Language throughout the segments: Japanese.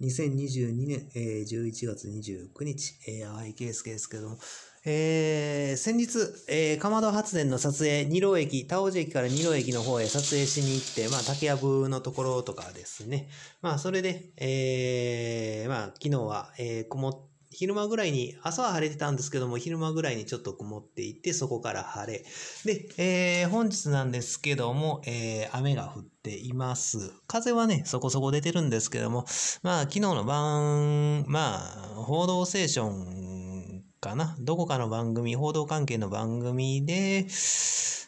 2022年、えー、11月29日、えー、淡井圭介ですけども、えー、先日、えー、かまど発電の撮影、二郎駅、田尾寺駅から二郎駅の方へ撮影しに行って、まあ、竹やぶのところとかですね。まあ、それで、えー、まあ、昨日は、えー、曇って、昼間ぐらいに、朝は晴れてたんですけども、昼間ぐらいにちょっと曇っていて、そこから晴れ。で、えー、本日なんですけども、えー、雨が降っています。風はね、そこそこ出てるんですけども、まあ、昨日の晩、まあ、報道ステーションかな、どこかの番組、報道関係の番組で、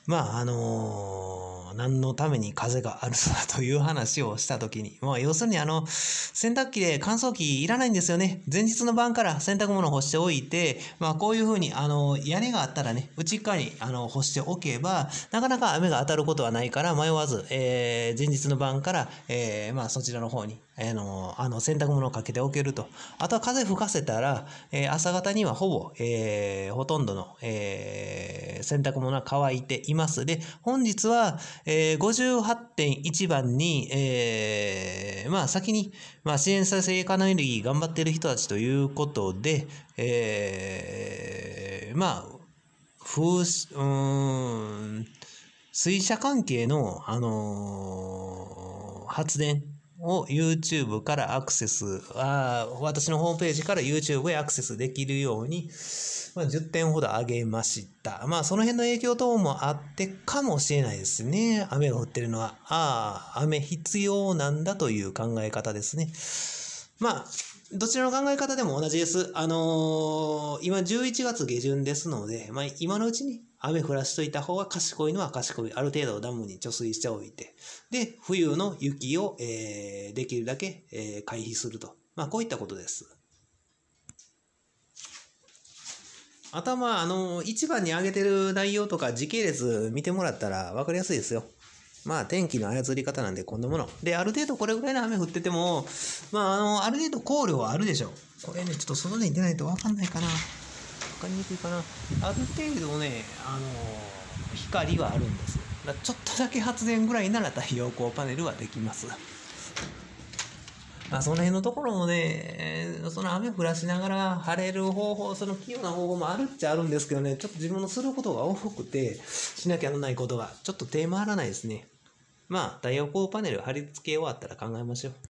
まあ、あのー、何のために風があるのだという話をした時に、まあ、要するにあの、洗濯機で乾燥機いらないんですよね。前日の晩から洗濯物を干しておいて、まあ、こういうふうに、あの、屋根があったらね、内側に、あの、干しておけば、なかなか雨が当たることはないから迷わず、えー、前日の晩から、えー、まあ、そちらの方に、あの、あの、洗濯物をかけておけると。あとは風吹かせたら、えー、朝方にはほぼ、えー、ほとんどの、えー、え洗濯物は乾いています。で、本日は、えー、58.1番に、えー、まあ先に、まあ、支援再生エカナエネルギー頑張っている人たちということで、えー、まあ、風、うん、水車関係の、あのー、発電を YouTube からアクセス、あ私のホームページから YouTube へアクセスできるように、まあ、10点ほど上げました。まあその辺の影響等もあってかもしれないですね。雨が降ってるのは、ああ、雨必要なんだという考え方ですね。まあ、どちらの考え方でも同じです。あのー、今11月下旬ですので、まあ、今のうちに雨降らしといた方が賢いのは賢い。ある程度ダムに貯水しておいて。で、冬の雪を、えー、できるだけ、えー、回避すると。まあ、こういったことです。頭、あの、一番に挙げてる内容とか時系列見てもらったら分かりやすいですよ。まあ天気の操り方なんでこんなもの。で、ある程度これぐらいの雨降ってても、まああの、ある程度考慮はあるでしょ。これね、ちょっと外に出ないとわかんないかな。わかりにくいかな。ある程度ね、あの、光はあるんです。だちょっとだけ発電ぐらいなら太陽光パネルはできます。まあ、その辺のところもね、その雨降らしながら晴れる方法、その器用な方法もあるっちゃあるんですけどね、ちょっと自分のすることが多くて、しなきゃならないことが、ちょっと手回らないですね。まあ、太陽光パネル貼り付け終わったら考えましょう。